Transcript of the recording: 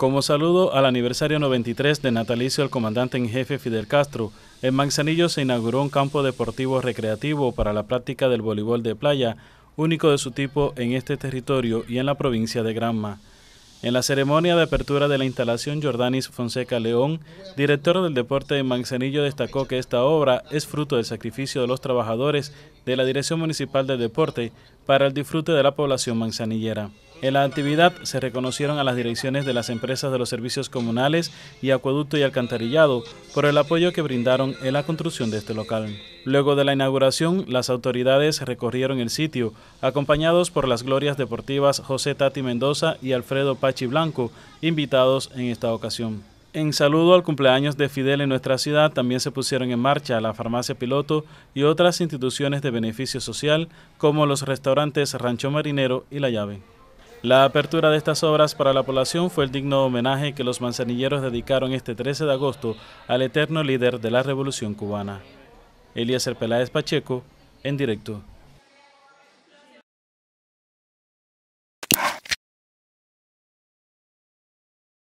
Como saludo al aniversario 93 de natalicio del comandante en jefe Fidel Castro, en Manzanillo se inauguró un campo deportivo recreativo para la práctica del voleibol de playa, único de su tipo en este territorio y en la provincia de Granma. En la ceremonia de apertura de la instalación, Jordanis Fonseca León, director del deporte de Manzanillo, destacó que esta obra es fruto del sacrificio de los trabajadores de la Dirección Municipal del Deporte para el disfrute de la población manzanillera. En la actividad se reconocieron a las direcciones de las empresas de los servicios comunales y acueducto y alcantarillado por el apoyo que brindaron en la construcción de este local. Luego de la inauguración, las autoridades recorrieron el sitio, acompañados por las glorias deportivas José Tati Mendoza y Alfredo Pachi Blanco, invitados en esta ocasión. En saludo al cumpleaños de Fidel en nuestra ciudad, también se pusieron en marcha la farmacia piloto y otras instituciones de beneficio social como los restaurantes Rancho Marinero y La Llave. La apertura de estas obras para la población fue el digno homenaje que los manzanilleros dedicaron este 13 de agosto al eterno líder de la Revolución Cubana. Elías Peláez Pacheco, en directo.